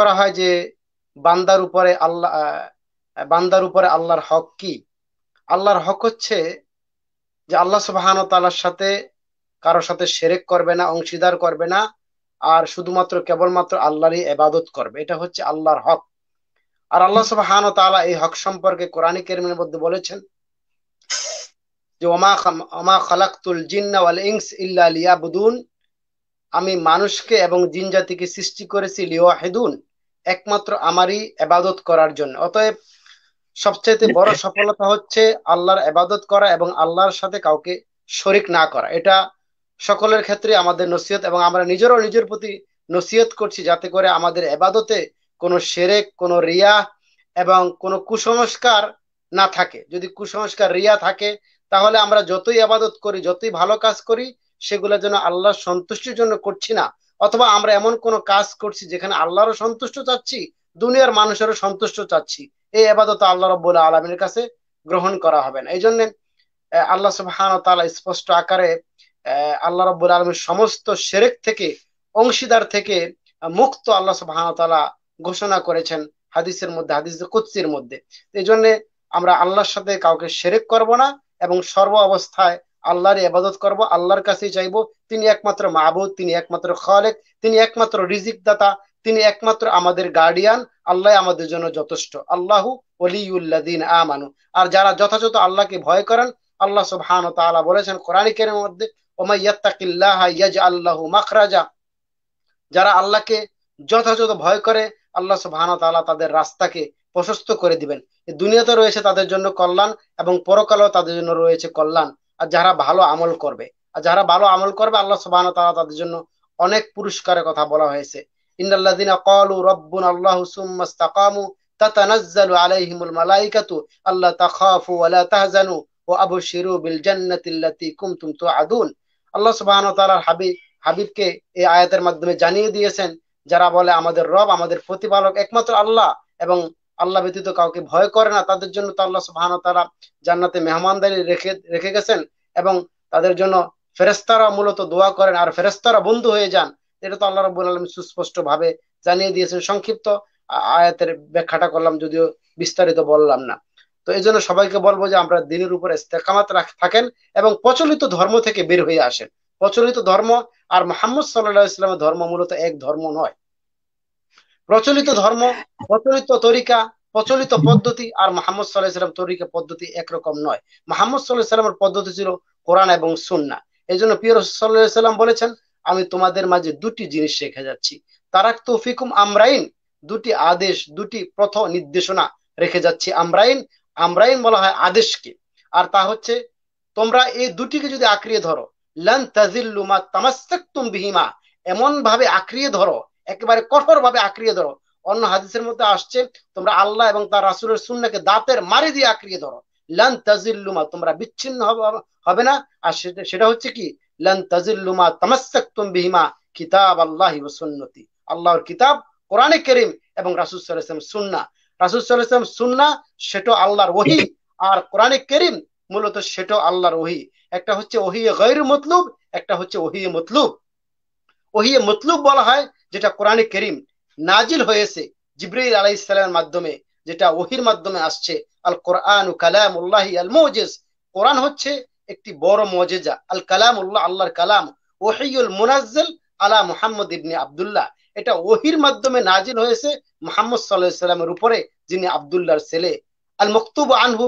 করা হয় যে বান্দার উপরে আল্লাহ বান্দার উপরে আল্লাহর হক কি আল্লাহর হক হচ্ছে যে আল্লাহ সুবাহান তালার সাথে কারোর সাথে সেরেক করবে না অংশীদার করবে না আর শুধুমাত্র কেবলমাত্র আল্লাহরই এবাদত করবে এটা হচ্ছে আল্লাহর হক আর আল্লাহ সুবাহান তালা এই হক সম্পর্কে কোরআন কেরিমের মধ্যে বলেছেন যে ওমা খালাকুল জিন্না ইংস ইল্লা লিয়াবুদুন আমি মানুষকে এবং জিনজাতিকে সৃষ্টি করেছি লিওয়াহেদুন একমাত্র আমারই এবাদত করার জন্য অতএব সবচেয়ে বড় সফলতা হচ্ছে আল্লাহর এবাদত করা এবং আল্লাহর সাথে কাউকে শরিক না করা এটা সকলের ক্ষেত্রে আমাদের নসিহত এবং আমরা নিজেরও নিজের প্রতি নসিহত করছি যাতে করে আমাদের এবাদতে কোনো সেরেক কোনো রিয়া এবং কোনো কুসংস্কার না থাকে যদি কুসংস্কার রিয়া থাকে তাহলে আমরা যতই আবাদত করি যতই ভালো কাজ করি সেগুলো যেন আল্লাহ সন্তুষ্টির জন্য করছি না অথবা আমরা এমন কোন কাজ করছি যেখানে আল্লাহরও সন্তুষ্ট চাচ্ছি দুনিয়ার মানুষেরও সন্তুষ্ট চাচ্ছি এই আবাদত আল্লাহ রব্বুল আলমীর কাছে গ্রহণ করা হবে না এই জন্য আল্লাহ সুবহান তালা স্পষ্ট আকারে আল্লাহ রব্বুল আলমীর সমস্ত সেরেক থেকে অংশীদার থেকে মুক্ত আল্লাহ সুবহান তালা ঘোষণা করেছেন হাদিসের মধ্যে হাদিস কুৎসির মধ্যে এই জন্য আমরা আল্লাহর সাথে কাউকে সেরেক করব না এবং সর্ব অবস্থায় আল্লাহর এবাদত করব আল্লাহর কাছে চাইব তিনি একমাত্র মাহবুদ তিনি একমাত্র খালেক তিনি একমাত্র রিজিক দাতা তিনি একমাত্র আমাদের গার্ডিয়ান আল্লাহ আমাদের জন্য যথেষ্ট আল্লাহ অলিউল্লাদিন আমানু আর যারা যথাযথ আল্লাহকে ভয় করেন আল্লাহ সুবহান তাআলা বলেছেন কোরআন কারীমের মধ্যে ইয়াজআল্লাহু মাখরাজা যারা আল্লাহকে যথাযথ ভয় করে আল্লাহ সুবহান তাআলা তাদের রাস্তাকে প্রশস্ত করে দিবেন দুনিয়াতে রয়েছে তাদের জন্য কল্যাণ এবং পরকালেও তাদের জন্য রয়েছে কল্যাণ আর যারা ভালো আমল করবে আর যারা ভালো আমল করবে আল্লাহ সুবাহ তারা তাদের জন্য অনেক পুরস্কারের কথা বলা হয়েছে ইন্দাল্লাদিন কলু রব্বুন আল্লাহ সুম্মাস্তাকামু তাতানাজ্জালু আলাইহিমুল মালাইকাতু আল্লাহ তাখাফু ওয়ালা তাহজানু আবশিরু বিল তুআদুন আল্লাহ সুবহানাহু ওয়া হাবিব হাবিবকে এই আয়াতের মাধ্যমে জানিয়ে দিয়েছেন যারা বলে আমাদের রব আমাদের প্রতিপালক একমাত্র আল্লাহ এবং আল্লাহ ব্যতীত কাউকে ভয় করে না তাদের জন্য তো আল্লাহ সুহান তারা জান্নাতে মেহমানদারি রেখে রেখে গেছেন এবং তাদের জন্য ফেরেস্তারা মূলত দোয়া করেন আর ফেরেস্তারা বন্ধু হয়ে যান এটা তো আল্লাহ রব্বুল আলম সুস্পষ্ট ভাবে জানিয়ে দিয়েছেন সংক্ষিপ্ত আয়াতের ব্যাখ্যাটা করলাম যদিও বিস্তারিত বললাম না তো এই জন্য সবাইকে বলবো যে আমরা দিনের উপর ইস্তেকামাত থাকেন এবং প্রচলিত ধর্ম থেকে বের হয়ে আসেন প্রচলিত ধর্ম আর মোহাম্মদ সাল্লাহ ইসলামের ধর্ম মূলত এক ধর্ম নয় প্রচলিত ধর্ম প্রচলিত তরিকা প্রচলিত পদ্ধতি আর মোহাম্মদ সাল্লাহ সাল্লাম তরিকা পদ্ধতি একরকম নয় মোহাম্মদ সাল্লাহ সাল্লামের পদ্ধতি ছিল কোরআন এবং সুন্না এই জন্য পিয়র সাল্লাহ সাল্লাম বলেছেন আমি তোমাদের মাঝে দুটি জিনিস শেখে যাচ্ছি তারাক তৌফিকুম আমরাইন দুটি আদেশ দুটি প্রথ নির্দেশনা রেখে যাচ্ছি আমরাইন আমরাইন বলা হয় আদেশকে আর তা হচ্ছে তোমরা এই দুটিকে যদি আক্রিয়ে ধরো লান তাজিল্লুমা তামাস্তাকুম বিহিমা এমন ভাবে আক্রিয়ে ধরো একেবারে কঠোর ভাবে আঁকড়িয়ে ধরো অন্য হাদিসের মধ্যে আসছে তোমরা আল্লাহ এবং তার রাসুলের সুন্নাকে দাঁতের মারি দিয়ে আঁকড়িয়ে ধরো লান তাজিল্লুমা তোমরা বিচ্ছিন্ন হবে না আর সেটা হচ্ছে কি লান তাজিল্লুমা তুম বিহিমা কিতাব আল্লাহ সুন্নতি আল্লাহর কিতাব কোরআনে করিম এবং রাসুল সাল্লাম সুন্না রাসুল সাল্লাম সুন্না সেটা আল্লাহর ওহি আর কোরআনে করিম মূলত সেটা আল্লাহর ওহি একটা হচ্ছে ওহিয়ে গৈর মতলুব একটা হচ্ছে ওহিয়ে মতলুব ওহিয়ে মতলুব বলা হয় যেটা কোরআনে করিম নাজিল হয়েছে জিব্রাইল আলাইসাল্লামের মাধ্যমে যেটা ওহির মাধ্যমে আসছে আল কোরআন কালাম উল্লাহি আল মৌজেজ কোরআন হচ্ছে একটি বড় মজেজা আল কালাম উল্লাহ আল্লাহর কালাম ওহিউল মুনাজ্জল আলা মুহাম্মদ ইবনে আবদুল্লাহ এটা ওহির মাধ্যমে নাজিল হয়েছে মোহাম্মদ সাল্লাহ সাল্লামের উপরে যিনি আবদুল্লাহর ছেলে আল মুক্তুব আনহু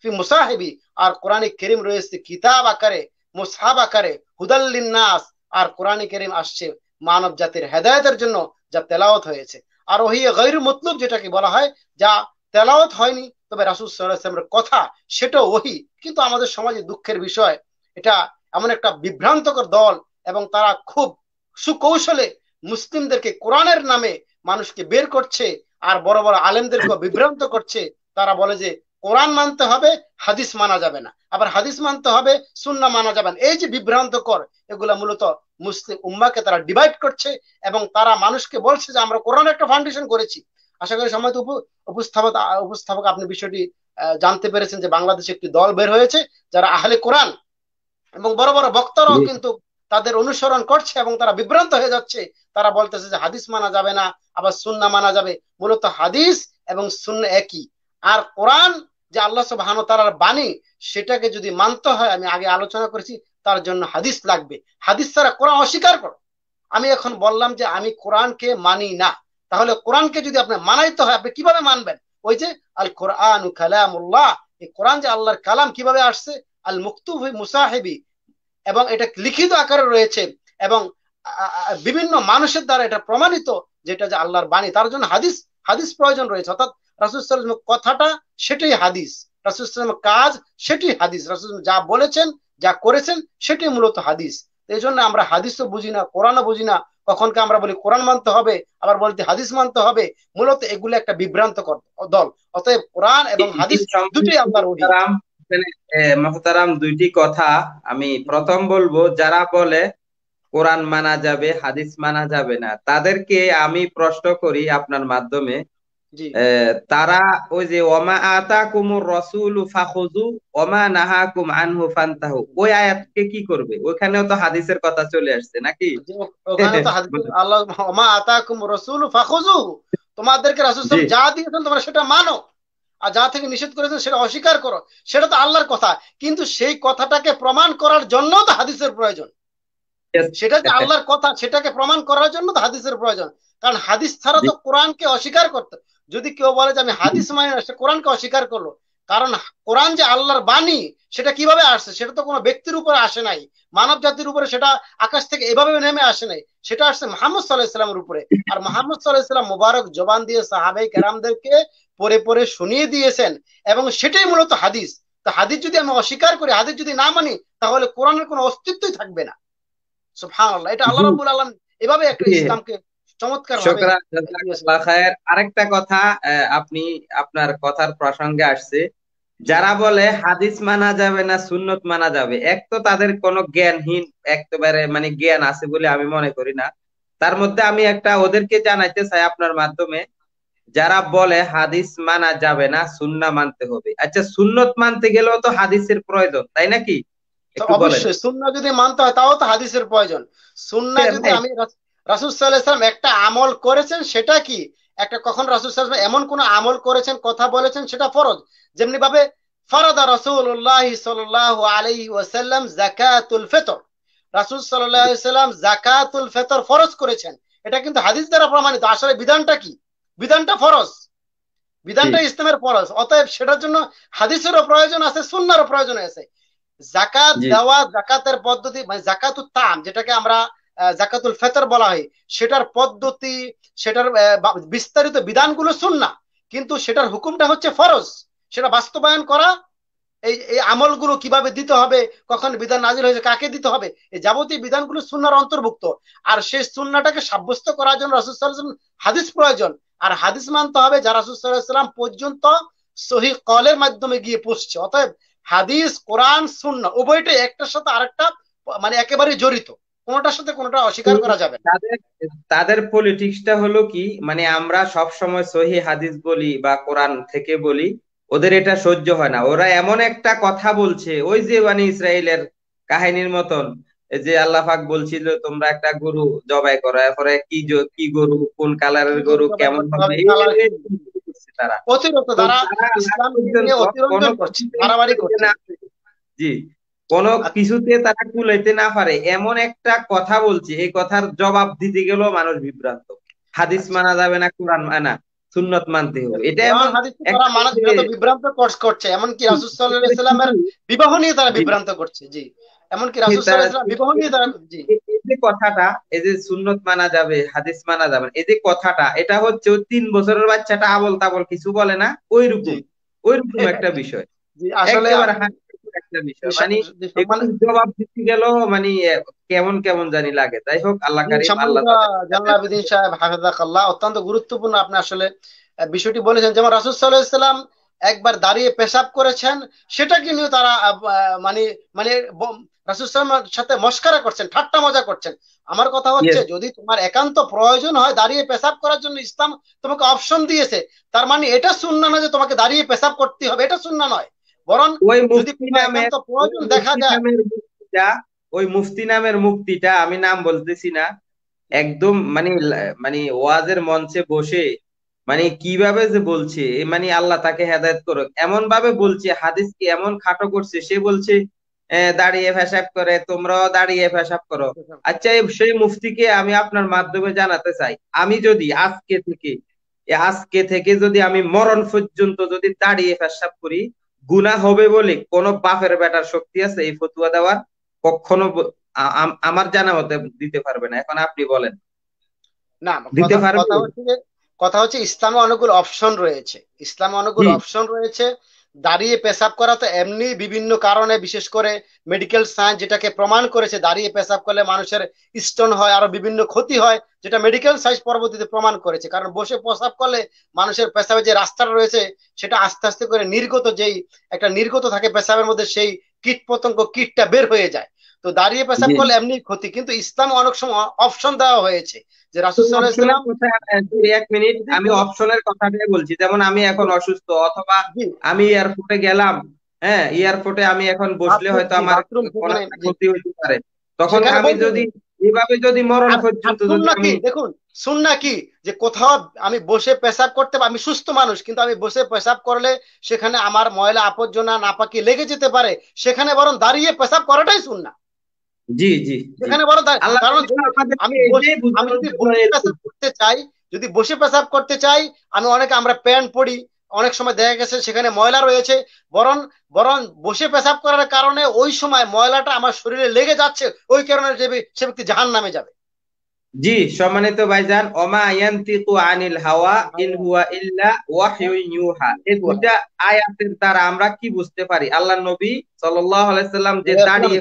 ফি মুসাহেবি আর কোরআনে করিম রয়েছে কিতাব আকারে মুসাহাব আকারে হুদাল্লিন নাস আর কোরআনে করিম আসছে মানব জাতির হেদায়তের জন্য যা তেলাওত হয়েছে আর ওই গৈর মতলুব যেটাকে বলা হয় যা তেলাওত হয়নি তবে রাসুল সাল্লামের কথা সেটাও ওহি কিন্তু আমাদের সমাজে দুঃখের বিষয় এটা এমন একটা বিভ্রান্তকর দল এবং তারা খুব সুকৌশলে মুসলিমদেরকে কোরআনের নামে মানুষকে বের করছে আর বড় বড় আলেমদেরকে বিভ্রান্ত করছে তারা বলে যে কোরআন মানতে হবে হাদিস মানা যাবে না আবার হাদিস মানতে হবে সুন্না মানা যাবে না এই যে বিভ্রান্ত কর এগুলা মূলত মুসলিম উম্মাকে তারা ডিভাইড করছে এবং তারা মানুষকে বলছে যে আমরা কোরআন একটা ফাউন্ডেশন করেছি আশা করি সময় উপস্থাপক উপস্থাপক আপনি বিষয়টি জানতে পেরেছেন যে বাংলাদেশে একটি দল বের হয়েছে যারা আহলে কোরআন এবং বড় বড় বক্তারাও কিন্তু তাদের অনুসরণ করছে এবং তারা বিভ্রান্ত হয়ে যাচ্ছে তারা বলতেছে যে হাদিস মানা যাবে না আবার সুন্না মানা যাবে মূলত হাদিস এবং সুন্না একই আর কোরআন যে আল্লাহ সুবাহান তালার বাণী সেটাকে যদি মানতে হয় আমি আগে আলোচনা করেছি তার জন্য হাদিস লাগবে হাদিস ছাড়া কোরআন অস্বীকার করো আমি এখন বললাম যে আমি কোরআনকে মানি না তাহলে কোরআনকে যদি আপনি মানাইতে হয় আপনি কিভাবে মানবেন ওই যে আল কোরআন কালামুল্লাহ এই কোরআন যে আল্লাহর কালাম কিভাবে আসছে আল মুক্তু মুসাহেবি এবং এটা লিখিত আকারে রয়েছে এবং বিভিন্ন মানুষের দ্বারা এটা প্রমাণিত যেটা যে আল্লাহর বাণী তার জন্য হাদিস হাদিস প্রয়োজন রয়েছে অর্থাৎ রাসুলামের কথাটা সেটাই হাদিস রাসুলামের কাজ সেটি হাদিস রাসুল যা বলেছেন যা করেছেন সেটি মূলত হাদিস এই জন্য আমরা হাদিস তো বুঝি না কোরআনও বুঝি না কখনকে আমরা বলি কোরআন মানতে হবে আবার বলতে হাদিস মানতে হবে মূলত এগুলো একটা বিভ্রান্ত দল অতএব কোরআন এবং হাদিস দুটি আল্লাহর মহতারাম দুইটি কথা আমি প্রথম বলবো যারা বলে কোরআন মানা যাবে হাদিস মানা যাবে না তাদেরকে আমি প্রশ্ন করি আপনার মাধ্যমে তারা ওই যে ওমা আতা কুমুর রসুল ফাখুজু ওমা নাহা কুম আনহু ফান্তাহু ওই আয়াতকে কি করবে ওখানেও তো হাদিসের কথা চলে আসছে নাকি আল্লাহ ওমা আতা কুম রসুল ফাখুজু তোমাদেরকে রাসুল যা দিয়েছেন তোমরা সেটা মানো আর যা থেকে নিষেধ করেছেন সেটা অস্বীকার করো সেটা তো আল্লাহর কথা কিন্তু সেই কথাটাকে প্রমাণ করার জন্য তো হাদিসের প্রয়োজন সেটা যে আল্লাহর কথা সেটাকে প্রমাণ করার জন্য তো হাদিসের প্রয়োজন কারণ হাদিস ছাড়া তো কোরআনকে অস্বীকার করতে যদি কেউ বলে যে আমি হাদিস মানি না সে কোরআনকে অস্বীকার করলো কারণ কোরআন যে আল্লাহর বাণী সেটা কিভাবে আসছে সেটা তো কোনো ব্যক্তির উপরে আসে নাই মানব জাতির উপরে সেটা আকাশ থেকে এভাবে নেমে আসে নাই সেটা আসছে মাহমুদ সাল্লাহ ইসলামের উপরে আর মাহমুদ সাল্লাহ ইসলাম মুবারক জবান দিয়ে সাহাবাই কেরামদেরকে পরে পরে শুনিয়ে দিয়েছেন এবং সেটাই মূলত হাদিস তো হাদিস যদি আমি অস্বীকার করি হাদিস যদি না মানি তাহলে কোরআনের কোনো অস্তিত্বই থাকবে না সুবহানাল্লাহ এটা আল্লাহ রাবুল আলম এভাবে একটা ইসলামকে চমৎকার আরেকটা কথা আপনি আপনার কথার প্রসঙ্গে আসছে যারা বলে হাদিস মানা যাবে না সুন্নত মানা যাবে এক তো তাদের জ্ঞানহীন একেবারে মানে জ্ঞান আছে বলে আমি মনে করি না তার মধ্যে আমি একটা ওদেরকে জানাইতে চাই আপনার মাধ্যমে যারা বলে হাদিস মানা যাবে না সুন্না মানতে হবে আচ্ছা সুন্নত মানতে গেলেও তো হাদিসের প্রয়োজন তাই নাকি অবশ্যই সুন্না যদি মানতে হয় তাও তো হাদিসের প্রয়োজন যদি আমি রাসুল একটা আমল করেছেন সেটা কি একটা কখন রাসুল এমন কোন আমল করেছেন কথা বলেছেন সেটা ফরজ যেমনি ভাবে আলহি জাকাতুল ফেতর রাসুল সাল্লাম জাকাতুল ফেতর ফরজ করেছেন এটা কিন্তু হাদিস দ্বারা প্রমাণিত আসলে বিধানটা কি বিধানটা ফরজ বিধানটা ইসলামের ফরজ অতএব সেটার জন্য হাদিসেরও প্রয়োজন আছে সুন্নারও প্রয়োজন আছে জাকাত দেওয়া জাকাতের পদ্ধতি মানে জাকাতুত তাম যেটাকে আমরা জাকাতুল ফেতর বলা হয় সেটার পদ্ধতি সেটার বিস্তারিত বিধানগুলো শুন না কিন্তু সেটার হুকুমটা হচ্ছে ফরজ সেটা বাস্তবায়ন করা এই এই আমলগুলো কিভাবে দিতে হবে কখন বিধান নাজির হয়েছে কাকে দিতে হবে এই যাবতীয় বিধানগুলো সুন্নার অন্তর্ভুক্ত আর সেই সুন্নাটাকে সাব্যস্ত করার জন্য রাসুসাল্লাম হাদিস প্রয়োজন আর হাদিস মানতে হবে যা রাসুসাল্লাম পর্যন্ত সহি কলের মাধ্যমে গিয়ে পুষছে অতএব হাদিস কোরআন সুন্না উভয়টাই একটার সাথে আরেকটা মানে একেবারে জড়িত কোনটার সাথে কোনটা অস্বীকার করা যাবে তাদের তাদের পলিটিক্সটা হলো কি মানে আমরা সব সময় সহি হাদিস বলি বা কোরআন থেকে বলি ওদের এটা সহ্য হয় না ওরা এমন একটা কথা বলছে ওই যে মানে ইসরায়েলের কাহিনীর মতন যে আল্লাহ পাক বলছিল তোমরা একটা গরু জবাই করো এরপরে কি কি গরু কোন কালারের গরু কেমন হবে তারা জি কোন কিছুতে তারা কুলাইতে না পারে এমন একটা কথা বলছে এই কথার জবাব দিতে গেল মানুষ বিভ্রান্ত হাদিস আচ্ছা। মানা যাবে না কোরআন মানা সুন্নত মানতে হবে এটা এমন মানুষ বিভ্রান্ত করছে এমন কি রাসূল সাল্লাল্লাহু আলাইহি সাল্লামের বিবাহ নিয়ে তারা বিভ্রান্ত করছে জি এমন কি রাসূল সাল্লাল্লাহু আলাইহি বিবাহ নিয়ে তারা জি এই যে কথাটা এই যে সুন্নত মানা যাবে হাদিস মানা যাবে এই যে কথাটা এটা হচ্ছে ওই তিন বছরের বাচ্চাটা আবল তাবল কিছু বলে না ওই রকম ওই রকম একটা বিষয় জি আসলে একটা বিষয় মানে জবাব দিতে গেল মানে কেমন কেমন জানি লাগে হোক আল্লাহ কারিম আল্লাহ বিদিন সাহেব অত্যন্ত গুরুত্বপূর্ণ আপনি আসলে বিষয়টি বলেছেন যেমন রাসুল সাল্লাহ ইসলাম একবার দাঁড়িয়ে পেশাব করেছেন সেটাকে নিয়ে তারা মানে মানে সালামের সাথে মস্কারা করছেন ঠাট্টা মজা করছেন আমার কথা হচ্ছে যদি তোমার একান্ত প্রয়োজন হয় দাঁড়িয়ে পেশাব করার জন্য ইসলাম তোমাকে অপশন দিয়েছে তার মানে এটা শূন্য না যে তোমাকে দাঁড়িয়ে পেশাব করতে হবে এটা শূন্য নয় বরং যদি প্রয়োজন দেখা যায় ওই মুফতি নামের মুক্তিটা আমি নাম বলতেছি না একদম মানে মানে ওয়াজের মঞ্চে বসে মানে কিভাবে যে বলছে মানে আল্লাহ তাকে হেদায়ত করুক এমন ভাবে বলছে হাদিস কি এমন খাটো করছে সে বলছে দাঁড়িয়ে ফেসাব করে তোমরাও দাঁড়িয়ে ফেসাব করো আচ্ছা সেই মুফতিকে আমি আপনার মাধ্যমে জানাতে চাই আমি যদি আজকে থেকে আজকে থেকে যদি আমি মরণ পর্যন্ত যদি দাঁড়িয়ে ফেসাব করি গুনা হবে বলে কোন বাপের বেটার শক্তি আছে এই ফতুয়া দেওয়ার কখনো আমার জানা মতে দিতে পারবে না এখন আপনি বলেন না দিতে পারবে কথা হচ্ছে ইসলামে অনেকগুলো অপশন রয়েছে ইসলামে অনেকগুলো অপশন রয়েছে দাঁড়িয়ে পেশাব করা তো এমনি বিভিন্ন কারণে বিশেষ করে মেডিকেল সায়েন্স যেটাকে প্রমাণ করেছে দাঁড়িয়ে পেশাব করলে মানুষের স্টোন হয় আরো বিভিন্ন ক্ষতি হয় যেটা মেডিকেল সায়েন্স পরবর্তীতে প্রমাণ করেছে কারণ বসে পেশাব করলে মানুষের পেশাবে যে রাস্তাটা রয়েছে সেটা আস্তে আস্তে করে নির্গত যেই একটা নির্গত থাকে পেশাবের মধ্যে সেই কীট পতঙ্গ কীটটা বের হয়ে যায় তো দাঁড়িয়ে পেশাব করলে এমনি ক্ষতি কিন্তু ইসলাম অনেক সময় অপশন দেওয়া হয়েছে যে রাসুল এক মিনিট আমি অপশনের কথা নিয়ে বলছি যেমন আমি এখন অসুস্থ অথবা আমি এয়ারপোর্টে গেলাম হ্যাঁ এয়ারপোর্টে আমি এখন বসলে আচ্ছা, হয়তো আমার ক্ষতি হইতে পারে তখন আমি যদি এভাবে যদি মরণ আচ্ছা, পর্যন্ত দেখুন শুন না কি যে কোথাও আমি বসে পেশাব করতে আমি সুস্থ মানুষ কিন্তু আমি বসে পেশাব করলে সেখানে আমার ময়লা আপজনা নাপাকি লেগে যেতে পারে সেখানে বরং দাঁড়িয়ে পেশাব করাটাই শুন না জি জি বলো আমি আমি যদি করতে চাই যদি বসে পেশাব করতে চাই আমি অনেকে আমরা প্যান্ট পরি অনেক সময় দেখা গেছে সেখানে ময়লা রয়েছে বরং বরং বসে পেশাব করার কারণে ওই সময় ময়লাটা আমার শরীরে লেগে যাচ্ছে ওই কারণে যে সে ব্যক্তি জাহান নামে যাবে জি সম্মানিত ভাইজান ওমা ইয়ান্তিকু আনিল হাওয়া ইন হুয়া ইল্লা ওয়াহয়ু ইউহা এই দুইটা আয়াতের দ্বারা আমরা কি বুঝতে পারি আল্লাহ নবী সাল্লাল্লাহু আলাইহি সাল্লাম যে দাঁড়িয়ে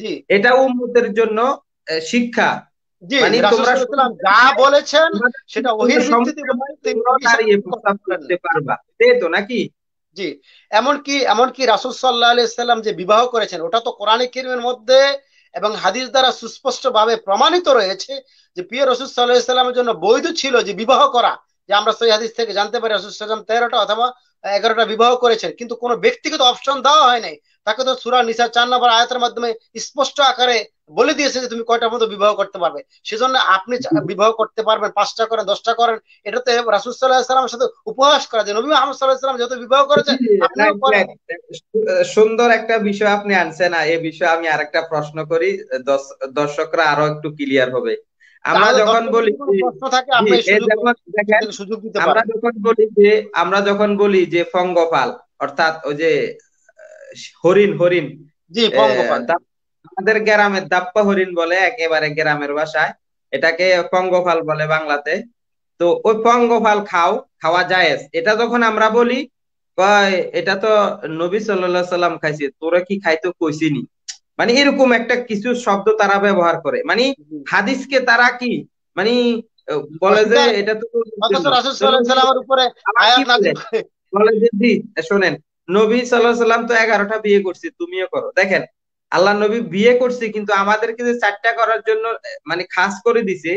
জি এটা উম্মতের জন্য শিক্ষা জি মানে তোমরা সুতরাং যা বলেছেন সেটা ওহির ভিত্তিতে দাঁড়িয়ে প্রস্তাব করতে পারবা তাই তো নাকি জি এমন কি এমন কি রাসূল সাল্লাল্লাহু আলাইহি সাল্লাম যে বিবাহ করেছেন ওটা তো কোরআনে কারীমের মধ্যে এবং হাদিস দ্বারা সুস্পষ্টভাবে প্রমাণিত রয়েছে যে প্রিয় রসুল সাল্লাহ ইসলামের জন্য বৈধ ছিল যে বিবাহ করা যে আমরা সহি হাদিস থেকে জানতে পারি সাল্লাম তেরোটা অথবা এগারোটা বিবাহ করেছেন কিন্তু কোনো ব্যক্তিগত অপশন দেওয়া হয় নাই তাকে তো সুরা নিসার চার নম্বর আয়াতের মাধ্যমে স্পষ্ট আকারে বলে দিয়েছে যে তুমি কয়টা মতো বিবাহ করতে পারবে সেজন্য আপনি বিবাহ করতে পারবেন পাঁচটা করেন দশটা করেন এটা তো রাসুল সাল্লাহামের সাথে উপহাস করা যায় নবী মোহাম্মদ সাল্লাহাম যত বিবাহ করেছেন সুন্দর একটা বিষয় আপনি আনছেন না বিষয়ে আমি একটা প্রশ্ন করি দর্শকরা আরো একটু ক্লিয়ার হবে আমরা যখন বলি আমরা যখন বলি যে আমরা যখন বলি যে পঙ্গপাল অর্থাৎ ওই যে হরিণ হরিণ আমাদের গ্রামের দাপ্পা হরিণ বলে একেবারে গ্রামের ভাষায় এটাকে পঙ্গফাল বলে বাংলাতে তো ওই পঙ্গফাল খাও খাওয়া যায় এটা যখন আমরা বলি এটা তো নবী সাল্লাহ সাল্লাম খাইছে তোরা কি খাইতো কইসিনি মানে এরকম একটা কিছু শব্দ তারা ব্যবহার করে মানে হাদিসকে তারা কি মানে বলে যে এটা তো বলে যে জি শোনেন নবী সাল্লাহ সাল্লাম তো এগারোটা বিয়ে করছে তুমিও করো দেখেন আল্লাহ নবী বিয়ে করছে কিন্তু আমাদেরকে যে চারটা করার জন্য মানে খাস করে দিছে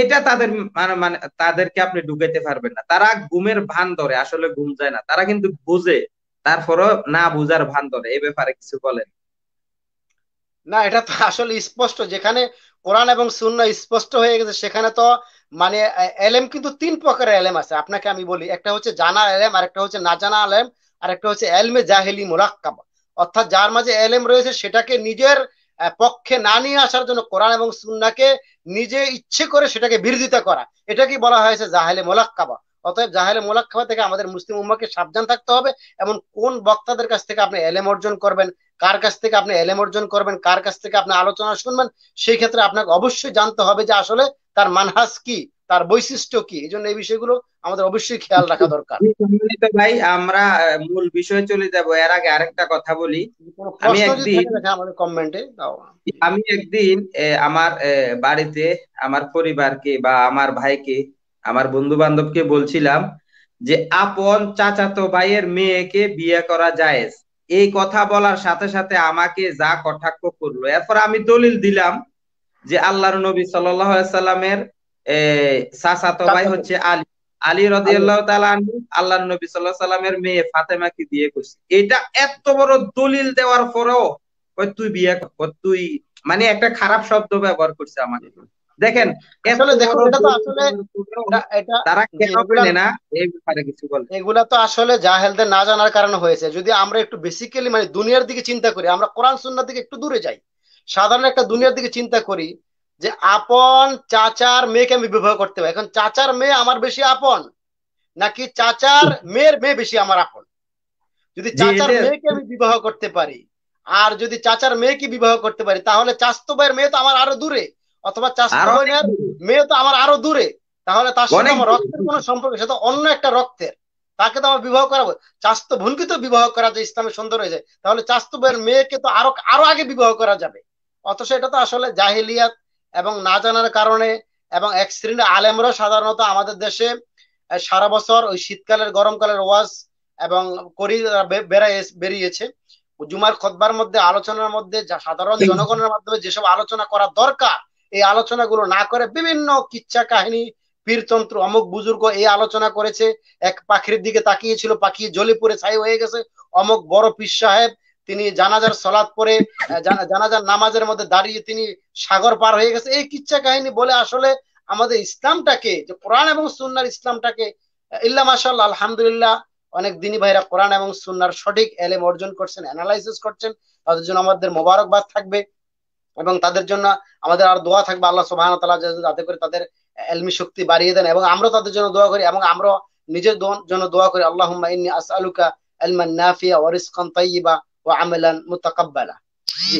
এটা তাদের মানে মানে তাদেরকে আপনি ঢুকাইতে পারবেন না তারা ঘুমের ভান ধরে আসলে ঘুম যায় না তারা কিন্তু বোঝে তারপরও না বোঝার ভান ধরে এ ব্যাপারে কিছু বলেন না এটা তো আসলে স্পষ্ট যেখানে কোরআন এবং শূন্য স্পষ্ট হয়ে গেছে সেখানে তো মানে এলেম কিন্তু তিন প্রকারের এলেম আছে আপনাকে আমি বলি একটা হচ্ছে জানা এলেম আর একটা হচ্ছে না জানা এলেম আর একটা হচ্ছে এলমে জাহেলি মোরাক্কাব অর্থাৎ যার মাঝে এলেম রয়েছে সেটাকে নিজের পক্ষে না নিয়ে আসার জন্য কোরআন এবং সুন্নাকে নিজে ইচ্ছে করে সেটাকে বিরোধিতা করা এটা কি বলা হয়েছে জাহেলে মোলাক্কাবা অতএব জাহেলে মোলাক্কাবা থেকে আমাদের মুসলিম উম্মাকে সাবধান থাকতে হবে এমন কোন বক্তাদের কাছ থেকে আপনি এলেম অর্জন করবেন কার কাছ থেকে আপনি এলেম অর্জন করবেন কার কাছ থেকে আপনি আলোচনা শুনবেন সেই ক্ষেত্রে আপনাকে অবশ্যই জানতে হবে যে আসলে তার মানহাস কি তার বৈশিষ্ট্য কি এই জন্য এই বিষয়গুলো আমাদের অবশ্যই খেয়াল রাখা দরকার ভাই আমরা মূল বিষয়ে চলে যাব এর আগে আরেকটা কথা বলি আমি একদিন আমাদের কমেন্টে আমি একদিন আমার বাড়িতে আমার পরিবারকে বা আমার ভাইকে আমার বন্ধু বান্ধবকে বলছিলাম যে আপন চাচাতো ভাইয়ের মেয়েকে বিয়ে করা জায়েজ এই কথা বলার সাথে সাথে আমাকে যা কটাক্ষ করলো এরপর আমি দলিল দিলাম যে আল্লাহর নবী সাল্লামের সাসাতো ভাই হচ্ছে আলী আলী রদিয়াল্লাহ আল্লাহ নবী সাল্লাহ সাল্লামের মেয়ে ফাতেমাকে বিয়ে করছে এটা এত বড় দলিল দেওয়ার পরেও তুই বিয়ে তুই মানে একটা খারাপ শব্দ ব্যবহার করছে আমাকে দেখেন আসলে দেখুন এটা তো আসলে এটা তারা কেন বলে না এই ব্যাপারে কিছু বলে এগুলা তো আসলে জাহেলদের না জানার কারণে হয়েছে যদি আমরা একটু বেসিক্যালি মানে দুনিয়ার দিকে চিন্তা করি আমরা কোরআন সুন্নার দিকে একটু দূরে যাই সাধারণ একটা দুনিয়ার দিকে চিন্তা করি যে আপন চাচার মেয়েকে আমি বিবাহ করতে পারি এখন চাচার মেয়ে আমার বেশি আপন নাকি চাচার মেয়ের মেয়ে বেশি আমার আপন যদি চাচার মেয়েকে আমি বিবাহ করতে পারি আর যদি চাচার মেয়েকে বিবাহ করতে পারি তাহলে চাস্তো ভাইয়ের মেয়ে তো আমার আরো দূরে অথবা চাষ মেয়ে তো আমার আরো দূরে তাহলে তার সাথে আমার রক্তের কোন সম্পর্ক সে তো অন্য একটা রক্তের তাকে তো আমার বিবাহ করাবো চাষ তো বোনকে তো বিবাহ করা যায় ইসলামে সুন্দর হয়ে যায় তাহলে চাস্ত বোনের মেয়েকে তো আরো আরো আগে বিবাহ করা যাবে অথচ এটা তো আসলে জাহেলিয়াত এবং না জানার কারণে এবং এক শ্রেণীর আলেমরা সাধারণত আমাদের দেশে সারা বছর ওই শীতকালের গরমকালের ওয়াজ এবং করি বেরিয়েছে জুমার খতবার মধ্যে আলোচনার মধ্যে সাধারণ জনগণের মাধ্যমে যেসব আলোচনা করা দরকার এই আলোচনাগুলো না করে বিভিন্ন কিচ্ছা কাহিনী পীরতন্ত্র অমুক বুজুর্গ এই আলোচনা করেছে এক পাখির দিকে তাকিয়েছিল পাখি জলে পুরে ছাই হয়ে গেছে অমুক বড় পীর সাহেব তিনি জানাজার সলাদ পরে জানাজার নামাজের মধ্যে দাঁড়িয়ে তিনি সাগর পার হয়ে গেছে এই কিচ্ছা কাহিনী বলে আসলে আমাদের ইসলামটাকে যে কোরআন এবং সুন্নার ইসলামটাকে ইল্লা মাসাল্লাহ আলহামদুলিল্লাহ অনেক দিনই ভাইরা কোরআন এবং সুন্নার সঠিক এলেম অর্জন করছেন অ্যানালাইসিস করছেন তাদের জন্য আমাদের মোবারকবাদ থাকবে এবং তাদের জন্য আমাদের আর দোয়া থাকবে আল্লাহ সোহান যাতে করে তাদের এলমি শক্তি বাড়িয়ে দেন এবং আমরা তাদের জন্য দোয়া করি এবং আমরা নিজের জন্য দোয়া করি আল্লাহ ইন্নি আসআলুকা এলমান নাফিয়া ওয়ারিসকান তাইয়িবা ওয়া আমালান মুতাকাব্বালা জি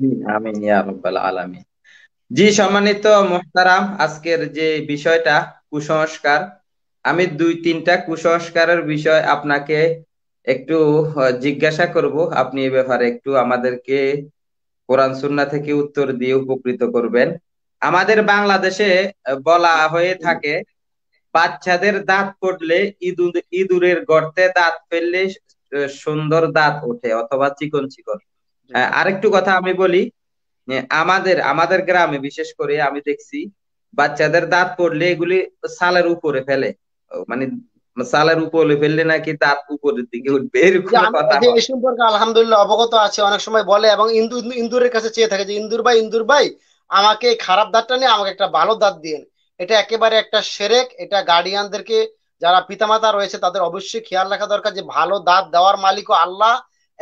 আমিন আমিন ইয়া রাব্বাল আলামিন জি সম্মানিত মোহতারাম আজকের যে বিষয়টা কুসংস্কার আমি দুই তিনটা কুসংস্কারের বিষয় আপনাকে একটু জিজ্ঞাসা করব আপনি এ ব্যাপারে একটু আমাদেরকে কোরআন সুন্না থেকে উত্তর দিয়ে উপকৃত করবেন আমাদের বাংলাদেশে বলা হয়ে থাকে বাচ্চাদের দাঁত পড়লে ইঁদুর ইঁদুরের গর্তে দাঁত ফেললে সুন্দর দাঁত ওঠে অথবা চিকন চিকন আরেকটু কথা আমি বলি আমাদের আমাদের গ্রামে বিশেষ করে আমি দেখছি বাচ্চাদের দাঁত পড়লে এগুলি সালের উপরে ফেলে মানে সালের উপরে ফেললে নাকি তার উপরের দিকে উঠবে এরকম কথা এই সম্পর্কে আলহামদুলিল্লাহ অবগত আছে অনেক সময় বলে এবং ইন্দু ইন্দুরের কাছে চেয়ে থাকে যে ইন্দুর ভাই ইন্দুর ভাই আমাকে খারাপ দাঁতটা নিয়ে আমাকে একটা ভালো দাঁত দিন এটা একেবারে একটা সেরেক এটা গার্ডিয়ানদেরকে যারা পিতামাতা রয়েছে তাদের অবশ্যই খেয়াল রাখা দরকার যে ভালো দাঁত দেওয়ার মালিকও আল্লাহ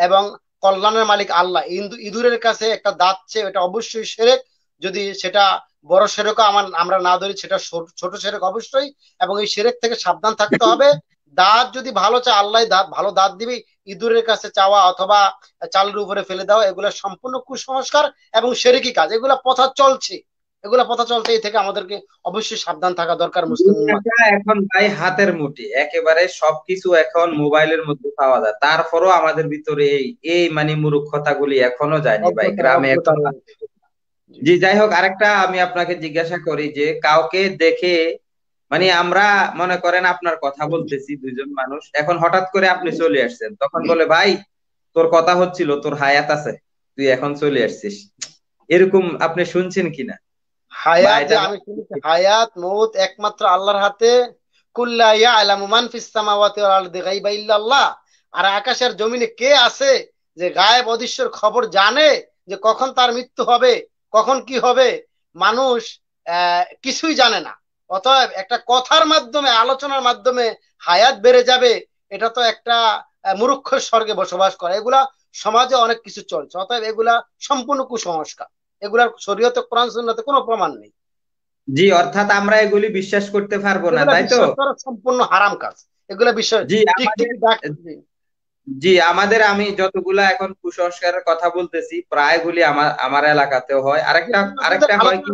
এবং কল্যাণের মালিক আল্লাহ ইন্দু ইঁদুরের কাছে একটা দাঁত চেয়ে এটা অবশ্যই সেরেক যদি সেটা বড় সেরেক আমার আমরা না ধরি সেটা ছোট সেরেক অবশ্যই এবং এই সেরেক থেকে সাবধান থাকতে হবে দাঁত যদি ভালো চায় আল্লাহ দাঁত ভালো দাঁত দিবি ইঁদুরের কাছে চাওয়া অথবা চালের উপরে ফেলে দেওয়া এগুলো সম্পূর্ণ কুসংস্কার এবং সেরেকি কাজ এগুলো পথা চলছে এগুলো পথা চলতে এই থেকে আমাদেরকে অবশ্যই সাবধান থাকা দরকার এখন ভাই হাতের মুঠি একেবারে সবকিছু এখন মোবাইলের মধ্যে পাওয়া যায় তারপরও আমাদের ভিতরে এই এই মানে মূর্খতা গুলি এখনো যায়নি ভাই গ্রামে জি যাই হোক আরেকটা আমি আপনাকে জিজ্ঞাসা করি যে কাউকে দেখে মানে আমরা মনে করেন আপনার কথা বলতেছি দুইজন মানুষ এখন হঠাৎ করে আপনি চলে আসছেন তখন বলে ভাই তোর কথা হচ্ছিল তোর হায়াত আছে তুই এখন চলে আসছিস এরকম আপনি শুনছেন কিনা হায়াত আমি হায়াত একমাত্র আল্লাহর হাতে কুল্লা আর আকাশের জমিনে কে আছে যে গায়েব অদৃশ্যর খবর জানে যে কখন তার মৃত্যু হবে কখন কি হবে মানুষ কিছুই জানে না অতএব একটা কথার মাধ্যমে আলোচনার মাধ্যমে হায়াত বেড়ে যাবে এটা তো একটা মূর্খ স্বর্গে বসবাস করে এগুলা সমাজে অনেক কিছু চলছে অতএব এগুলা সম্পূর্ণ কুসংস্কার এগুলার শরীয়তে কোরআন সুন্নাতে কোনো প্রমাণ নেই জি অর্থাৎ আমরা এগুলি বিশ্বাস করতে পারবো না তাই তো সম্পূর্ণ হারাম কাজ এগুলা বিশ্বাস জি জি আমাদের আমি যতগুলা এখন কুসংস্কারের কথা বলতেছি প্রায়গুলি আমার আমার এলাকাতেও হয় আরেকটা আরেকটা হয় কি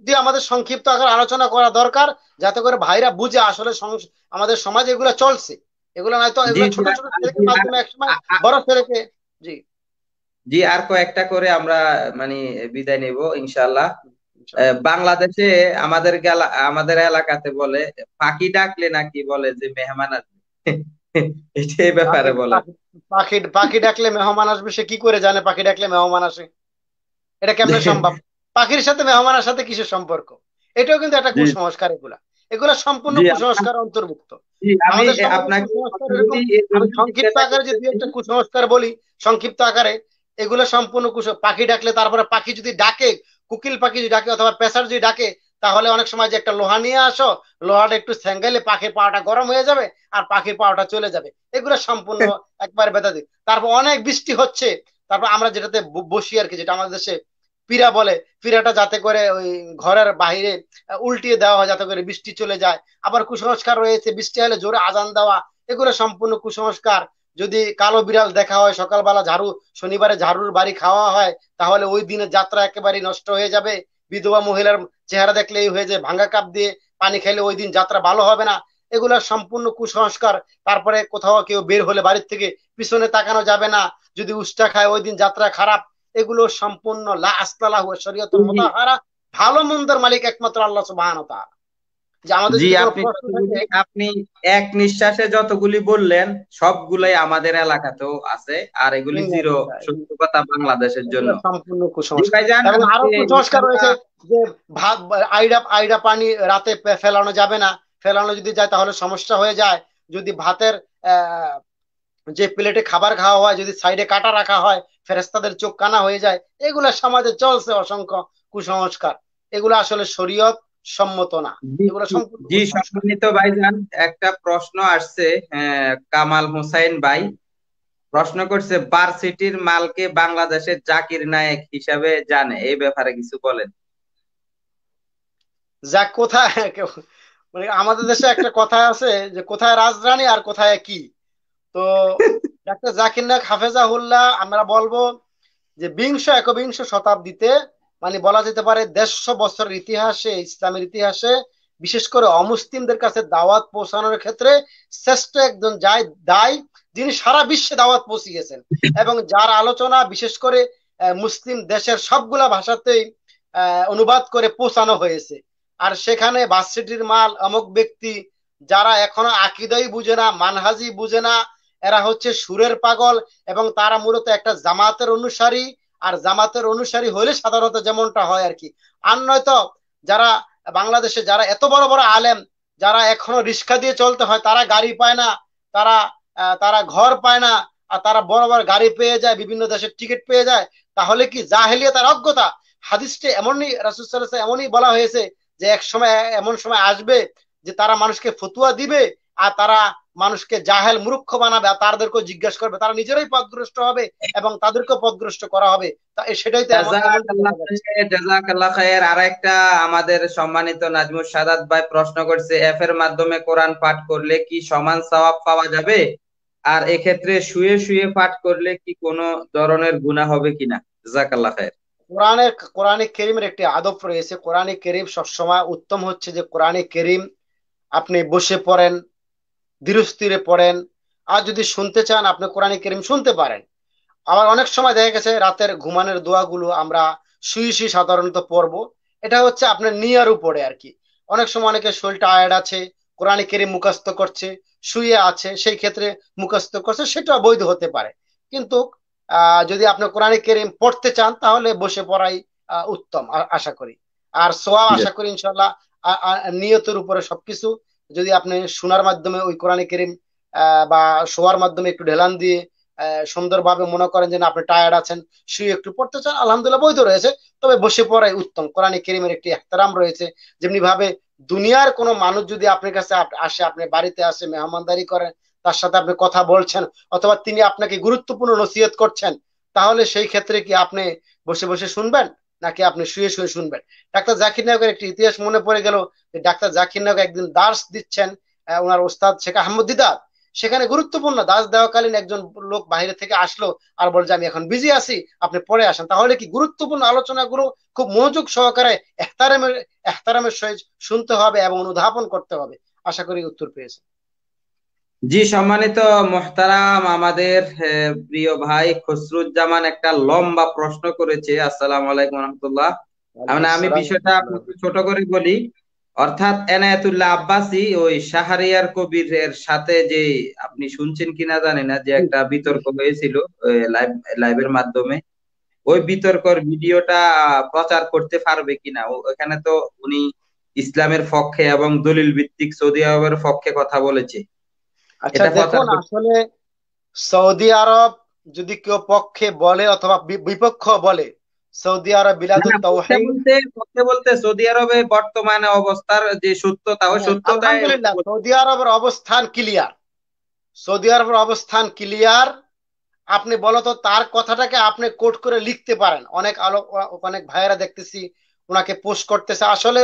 যদি আমাদের সংক্ষিপ্ত আকার আলোচনা করা দরকার যাতে করে ভাইরা বুঝে আসলে আমাদের সমাজে এগুলো চলছে এগুলো নয়তো এগুলো ছোট ছোট মাধ্যমে বড় ছেলেকে জি জি আর কয়েকটা করে আমরা মানে বিদায় নেব ইনশাআল্লাহ বাংলাদেশে আমাদের আমাদের এলাকাতে বলে ফাঁকি ডাকলে নাকি বলে যে মেহমান আসবে এটাই ব্যাপারে বলা পাখি পাখি ডাকলে মেহমান আসবে সে কি করে জানে পাখি ডাকলে মেহমান আসে এটা সম্ভব পাখির সাথে মেহমানের সাথে সম্পর্ক এটাও কিন্তু একটা কুসংস্কার এগুলা এগুলা সম্পূর্ণ কুসংস্কার অন্তর্ভুক্ত সংক্ষিপ্ত আকারে একটা কুসংস্কার বলি সংক্ষিপ্ত আকারে এগুলো সম্পূর্ণ কুস পাখি ডাকলে তারপরে পাখি যদি ডাকে কুকিল পাখি যদি ডাকে অথবা পেশার যদি ডাকে তাহলে অনেক সময় যে একটা লোহা নিয়ে আসো লোহাটা একটু স্যাঙ্গেলে পাখির পাওয়াটা গরম হয়ে যাবে আর পাখির পাওয়াটা চলে যাবে এগুলো সম্পূর্ণ হ্যাঁ। একবার বেদা দিক তারপর অনেক বৃষ্টি হচ্ছে তারপর আমরা যেটাতে বসি আর কি যেটা আমাদের দেশে পীড়া বলে পীড়াটা যাতে করে ওই ঘরের বাহিরে উল্টিয়ে দেওয়া হয় যাতে করে বৃষ্টি চলে যায় আবার কুসংস্কার রয়েছে বৃষ্টি হলে জোরে আজান দেওয়া এগুলো সম্পূর্ণ কুসংস্কার যদি কালো বিড়াল দেখা হয় সকালবেলা ঝাড়ু শনিবারে ঝাড়ুর বাড়ি খাওয়া হয় তাহলে ওই দিনের যাত্রা একেবারে নষ্ট হয়ে যাবে বিধবা মহিলার চেহারা দেখলে এই হয়ে যায় ভাঙ্গা কাপ দিয়ে পানি খেলে ওই দিন যাত্রা ভালো হবে না এগুলো সম্পূর্ণ কুসংস্কার তারপরে কোথাও কেউ বের হলে বাড়ির থেকে পিছনে তাকানো যাবে না যদি উষ্টা খায় ওই দিন যাত্রা খারাপ এগুলো সম্পূর্ণ লা আস্তালাহ শরীয়ত মোতাহারা ভালো মন্দের মালিক একমাত্র আল্লাহ সুবাহ তাহারা আপনি এক নিঃশ্বাসে যতগুলি বললেন সবগুলাই আমাদের এলাকাতেও আছে আর এগুলি জিরো সত্য কথা বাংলাদেশের জন্য সম্পূর্ণ কুসংস্কার রয়েছে হ্যাঁ। যে আইডা আইডা পানি রাতে ফেলানো যাবে না ফেলানো যদি যায় তাহলে সমস্যা হয়ে যায় যদি ভাতের যে প্লেটে খাবার খাওয়া হয় যদি সাইডে কাটা রাখা হয় ফেরেস্তাদের চোখ কানা হয়ে যায় এগুলা সমাজে চলছে অসংখ্য কুসংস্কার এগুলো আসলে শরীয়ত সম্মত না জি সম্মানিত ভাইজান একটা প্রশ্ন আসছে কামাল হোসাইন ভাই প্রশ্ন করছে ভার্সিটির মালকে বাংলাদেশের জাকির নায়ক হিসাবে জানে এই ব্যাপারে কিছু বলেন যা কোথায় মানে আমাদের দেশে একটা কথা আছে যে কোথায় রাজরানী আর কোথায় কি তো ডাক্তার জাকির নায়ক হাফেজাহুল্লাহ আমরা বলবো যে বিংশ একবিংশ শতাব্দীতে মানে বলা যেতে পারে দেড়শো বছরের ইতিহাসে ইসলামের ইতিহাসে বিশেষ করে অমুসলিমদের কাছে দাওয়াত পৌঁছানোর ক্ষেত্রে শ্রেষ্ঠ একজন যাই দায় যিনি সারা বিশ্বে দাওয়াত পৌঁছে গেছেন এবং যার আলোচনা বিশেষ করে মুসলিম দেশের সবগুলা ভাষাতেই অনুবাদ করে পৌঁছানো হয়েছে আর সেখানে বাসিটির মাল অমুক ব্যক্তি যারা এখনো আকিদাই বুঝে না মানহাজি বুঝে না এরা হচ্ছে সুরের পাগল এবং তারা মূলত একটা জামাতের অনুসারী আর জামাতের অনুসারী হলে সাধারণত যেমনটা হয় আর কি আর নয়তো যারা বাংলাদেশে যারা এত বড় বড় আলেম যারা এখনো রিক্সা দিয়ে চলতে হয় তারা গাড়ি পায় না তারা তারা ঘর পায় না আর তারা বড় বড় গাড়ি পেয়ে যায় বিভিন্ন দেশের টিকিট পেয়ে যায় তাহলে কি জাহেলিয়া তার অজ্ঞতা হাদিসটি এমনই রাসুসাল্লাহ এমনই বলা হয়েছে যে এক সময় এমন সময় আসবে যে তারা মানুষকে ফতুয়া দিবে আর তারা মানুষকে জাহেল মূর্খ বানাবে আর তাদেরকে জিজ্ঞাসা করবে তারা নিজেরাই পদগ্রস্ত হবে এবং তাদেরকে পদগ্রস্ত করা হবে সেটাই তো আর একটা আমাদের সম্মানিত নাজমুল সাদাত ভাই প্রশ্ন করছে এফ এর মাধ্যমে কোরআন পাঠ করলে কি সমান সওয়াব পাওয়া যাবে আর এক্ষেত্রে শুয়ে শুয়ে পাঠ করলে কি কোনো ধরনের গুণা হবে কিনা জাকাল্লা খায়ের কোরআনের কোরআনে কেরিমের একটি আদব রয়েছে কোরআনে কেরিম সবসময় উত্তম হচ্ছে যে কোরআনে কেরিম আপনি বসে পড়েন ধীরস্থিরে পড়েন আর যদি শুনতে চান আপনি কোরআনে করিম শুনতে পারেন আবার অনেক সময় দেখা গেছে রাতের ঘুমানোর দোয়াগুলো আমরা শুয়ে শুয়ে সাধারণত পড়বো এটা হচ্ছে আপনার নিয়ার উপরে আর কি অনেক সময় অনেকে শরীর টায়ার্ড আছে কোরআনে কেরিম মুখস্থ করছে শুয়ে আছে সেই ক্ষেত্রে মুখস্থ করছে সেটা অবৈধ হতে পারে কিন্তু যদি আপনি কোরআনে কেরিম পড়তে চান তাহলে বসে পড়াই উত্তম আশা করি আর সোয়া আশা করি ইনশাল্লাহ নিয়তের উপরে সবকিছু যদি আপনি শোনার মাধ্যমে ওই কোরআনে কেরিম বা শোয়ার মাধ্যমে একটু ঢেলান দিয়ে সুন্দরভাবে মনে করেন যে আপনি টায়ার্ড আছেন শুয়ে একটু পড়তে চান আলহামদুলিল্লাহ বৈধ রয়েছে তবে বসে পড়াই উত্তম কোরআনে কেরিমের একটি একতারাম রয়েছে যেমনি ভাবে দুনিয়ার কোনো মানুষ যদি আপনার কাছে আসে আপনি বাড়িতে আসে মেহমানদারি করেন তার সাথে আপনি কথা বলছেন অথবা তিনি আপনাকে গুরুত্বপূর্ণ নসিহত করছেন তাহলে সেই ক্ষেত্রে কি আপনি বসে বসে শুনবেন নাকি আপনি শুয়ে শুয়ে শুনবেন ডাক্তার জাকির নায়কের একটি ইতিহাস মনে পড়ে গেল যে ডাক্তার জাকির নায়ক একদিন দাস দিচ্ছেন ওনার ওস্তাদ শেখ আহমদ দিদার সেখানে গুরুত্বপূর্ণ দাস দেওয়াকালীন একজন লোক বাইরে থেকে আসলো আর বলে যে আমি এখন বিজি আছি আপনি পরে আসেন তাহলে কি গুরুত্বপূর্ণ আলোচনাগুলো খুব মনোযোগ সহকারে এহতারামের এহতারামের সহিত শুনতে হবে এবং অনুধাবন করতে হবে আশা করি উত্তর পেয়েছে জি সম্মানিত মোহতারাম আমাদের প্রিয় ভাই খসরুজ্জামান একটা লম্বা প্রশ্ন করেছে আসসালাম আলাইকুম রহমতুল্লাহ মানে আমি বিষয়টা ছোট করে বলি অর্থাৎ এনায়তুল্লাহ আব্বাসি ওই শাহরিয়ার কবির এর সাথে যে আপনি শুনছেন কিনা জানি না যে একটা বিতর্ক হয়েছিল লাইভ লাইভের মাধ্যমে ওই বিতর্কর ভিডিওটা প্রচার করতে পারবে কিনা ওখানে তো উনি ইসলামের পক্ষে এবং দলিল ভিত্তিক সৌদি আরবের পক্ষে কথা বলেছে আচ্ছা দেখুন আসলে সৌদি আরব যদি কেউ পক্ষে বলে অথবা বিপক্ষ বলে সৌদি আরব বিলাদুল তাওহীদ বলতে পক্ষে বলতে সৌদি আরবে বর্তমানে অবস্থার যে সত্যতা ও হ্যাঁ, সত্যতা আলহামদুলিল্লাহ সৌদি আরবের অবস্থান ক্লিয়ার সৌদি আরবের অবস্থান ক্লিয়ার আপনি বলতো তার কথাটাকে আপনি কোট করে লিখতে পারেন অনেক আলো অনেক ভাইয়েরা দেখতেছি ওনাকে পোস্ট করতেছে আসলে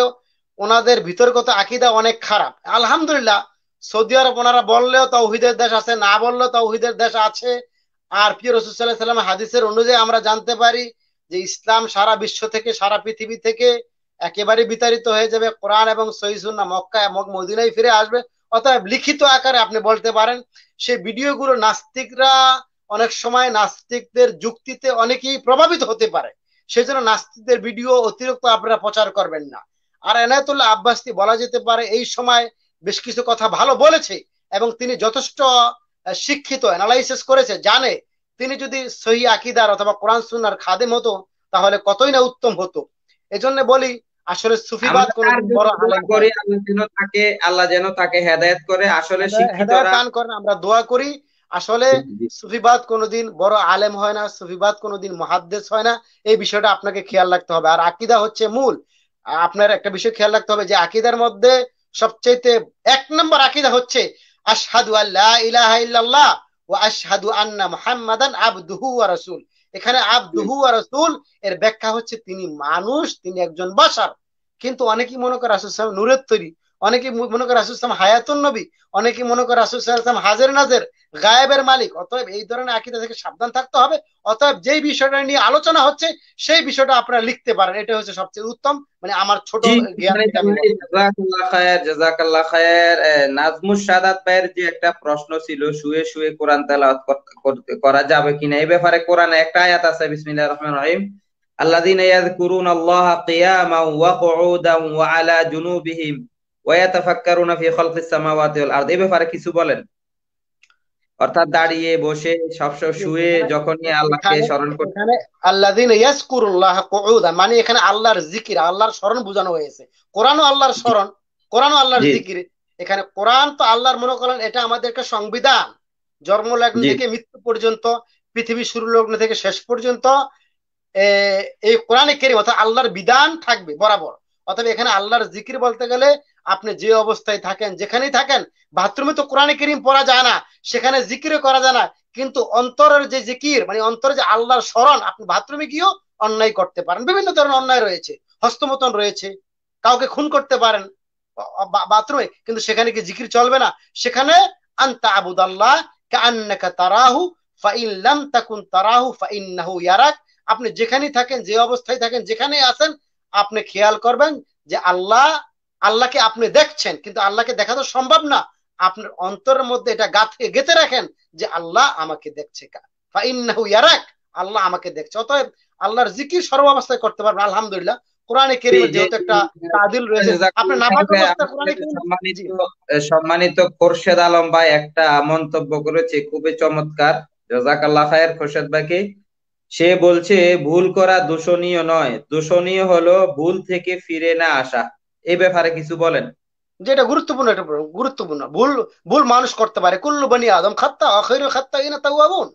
ওনাদের ভিতরগত আকিদা অনেক খারাপ আলহামদুলিল্লাহ সৌদি আরব ওনারা বললেও তৌহিদের দেশ আছে না বললেও তৌহিদের দেশ আছে আর পিয় রসুল্লাহ সাল্লাম হাদিসের অনুযায়ী আমরা জানতে পারি যে ইসলাম সারা বিশ্ব থেকে সারা পৃথিবী থেকে একেবারে বিতাড়িত হয়ে যাবে কোরআন এবং সহিসুন্না মক্কা এবং মদিনায় ফিরে আসবে অতএব লিখিত আকারে আপনি বলতে পারেন সেই ভিডিওগুলো নাস্তিকরা অনেক সময় নাস্তিকদের যুক্তিতে অনেকেই প্রভাবিত হতে পারে সেজন্য নাস্তিকদের ভিডিও অতিরিক্ত আপনারা প্রচার করবেন না আর এনায়তুল্লাহ আব্বাসটি বলা যেতে পারে এই সময় বেশ কিছু কথা ভালো বলেছে এবং তিনি যথেষ্ট শিক্ষিত অ্যানালাইসিস করেছে জানে তিনি যদি সহি আকিদার অথবা কোরআন সুন্নার খাদেম হতো তাহলে কতই না উত্তম হতো এজন্য বলি আসলে সুফিবাদ কোন বড় আলেম তাকে আল্লাহ যেন তাকে হেদায়েত করে আসলে দান করেন আমরা দোয়া করি আসলে সুফিবাদ কোনোদিন বড় আলেম হয় না সুফিবাদ কোনোদিন মহাদ্দেশ হয় না এই বিষয়টা আপনাকে খেয়াল রাখতে হবে আর আকিদা হচ্ছে মূল আপনার একটা বিষয় খেয়াল রাখতে হবে যে আকিদার মধ্যে সবচেয়ে এক নম্বর আকিদা হচ্ছে আশহাদু আল্লাহ ইলাহা ইল্লাল্লাহ ও আশহাদু আন্না মুহাম্মাদান আবদুহু ওয়া রাসূল এখানে আবদুহু ওয়া রাসূল এর ব্যাখ্যা হচ্ছে তিনি মানুষ তিনি একজন বাশার কিন্তু অনেকেই মনে করে রাসূল আচ্ছা, সাহেব নূরের তৈরি অনেকে মনে করে রাসুলাম হায়াতুন নবী অনেকে মনে করে রাসুলাম হাজের নাজের গায়েবের মালিক অতএব এই ধরনের আকিদা থেকে সাবধান থাকতে হবে অতএব যে বিষয়টা নিয়ে আলোচনা হচ্ছে সেই বিষয়টা আপনারা লিখতে পারেন এটা হচ্ছে সবচেয়ে উত্তম মানে আমার ছোট নাজমুস সাদাত ভাইয়ের যে একটা প্রশ্ন ছিল শুয়ে শুয়ে কোরআন তেলাওয়াত করা যাবে কিনা এই ব্যাপারে কোরআনে একটা আয়াত আছে বিসমিল্লাহির রহমানির রহিম الذين يذكرون ওয়া قياما ওয়া আলা জুনুবিহিম ওয়াতাফাক্কারুনা ফি খালকিস সামাওয়াতি ওয়াল আরদ এই ব্যাপারে কিছু বলেন অর্থাৎ দাঁড়িয়ে বসে শুয়ে যখনই আল্লাহকে স্মরণ আল্লাযিনা কুউদা মানে এখানে আল্লাহর জিকির আল্লাহর স্মরণ বোঝানো হয়েছে কোরআনও আল্লাহর স্মরণ কোরআনও আল্লাহর জিকির এখানে কোরআন তো আল্লাহর মনে করেন এটা আমাদের একটা সংবিধান লগ্ন থেকে মৃত্যু পর্যন্ত পৃথিবী শুরু লগ্ন থেকে শেষ পর্যন্ত এই কোরআনে কেরিম অর্থাৎ আল্লাহর বিধান থাকবে বরাবর অথবা এখানে আল্লাহর জিকির বলতে গেলে আপনি যে অবস্থায় থাকেন যেখানেই থাকেন বাথরুমে তো কোরআনে করিম পড়া যায় না সেখানে জিকিরও করা যায় না কিন্তু অন্তরের যে জিকির মানে অন্তরের যে আল্লাহর স্মরণ আপনি বাথরুমে গিয়েও অন্যায় করতে পারেন বিভিন্ন ধরনের অন্যায় রয়েছে হস্তমতন রয়েছে কাউকে খুন করতে পারেন বাথরুমে কিন্তু সেখানে কি জিকির চলবে না সেখানে আন্তা আবুদ আল্লাহ তারাহু ফাইল্লাম তাকুন তারাহু ফাইন্নাহু ইয়ারাক আপনি যেখানেই থাকেন যে অবস্থায় থাকেন যেখানেই আছেন আপনি খেয়াল করবেন যে আল্লাহ আল্লাহকে আপনি দেখছেন কিন্তু আল্লাহকে দেখা তো সম্ভব না আপনার অন্তরের মধ্যে এটা গাঁথে গেঁথে রাখেন যে আল্লাহ আমাকে দেখছে ইয়ারাক আল্লাহ আমাকে দেখছে অতএব আল্লাহর জিকির সর্বাবস্থায় করতে পারবেন আলহামদুলিল্লাহ কোরআনে সম্মানিত খোরশেদ আলম ভাই একটা মন্তব্য করেছে খুবই চমৎকার জাযাকাল্লাহ খায়ের খোরশেদ ভাইকে সে বলছে ভুল করা দূষণীয় নয় দূষণীয় হলো ভুল থেকে ফিরে না আসা এই ব্যাপারে কিছু বলেন যেটা গুরুত্বপূর্ণ একটা গুরুত্বপূর্ণ ভুল ভুল মানুষ করতে পারে কুল্লু বানি আদম খাত্তা আখৈর খাত্তা ইনা তাওয়াবুন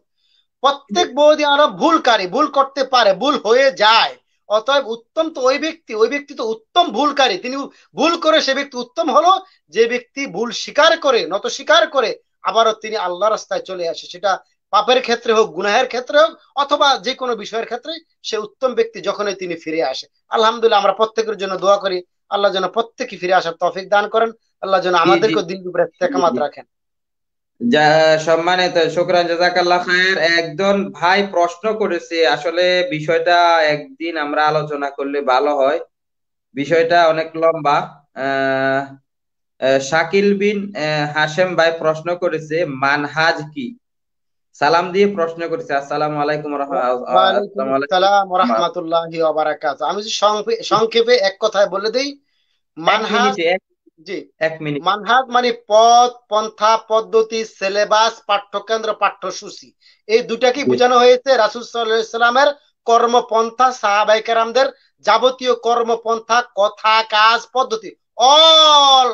প্রত্যেক বৌদি ভুল ভুলকারী ভুল করতে পারে ভুল হয়ে যায় অতএব উত্তম তো ওই ব্যক্তি ওই ব্যক্তি তো উত্তম ভুলকারী তিনি ভুল করে সে ব্যক্তি উত্তম হলো যে ব্যক্তি ভুল স্বীকার করে নত স্বীকার করে আবারও তিনি আল্লাহ রাস্তায় চলে আসে সেটা পাপের ক্ষেত্রে হোক গুনাহের ক্ষেত্রে হোক অথবা যে কোনো বিষয়ের ক্ষেত্রে সে উত্তম ব্যক্তি যখনই তিনি ফিরে আসে আলহামদুলিল্লাহ আমরা প্রত্যেকের জন্য দোয়া করি আল্লাহ যেন প্রত্যেকে ফিরে আসার তফিক দান করেন আল্লাহ যেন আমাদেরকে দিন উপরে তেকামাত রাখেন সম্মানিত শুক্রান জাজাকাল্লাহ খায়ের একজন ভাই প্রশ্ন করেছে আসলে বিষয়টা একদিন আমরা আলোচনা করলে ভালো হয় বিষয়টা অনেক লম্বা শাকিল বিন হাশেম ভাই প্রশ্ন করেছে মানহাজ কি সালাম দিয়ে প্রশ্ন করছি আসসালামু আলাইকুম আমি সংক্ষেপে এক কথায় বলে দেই মানহাজ জি এক মিনিট মানহাজ মানে পন্থা পদ্ধতি সিলেবাস পাঠ্যকেন্দ্র পাঠ্যসূচি এই দুটাকে বোঝানো হয়েছে রাসূল সাল্লাল্লাহু আলাইহি সাল্লামের কর্মপন্থা সাহাবাই কেরামদের যাবতীয় কর্মপন্থা কথা কাজ পদ্ধতি অল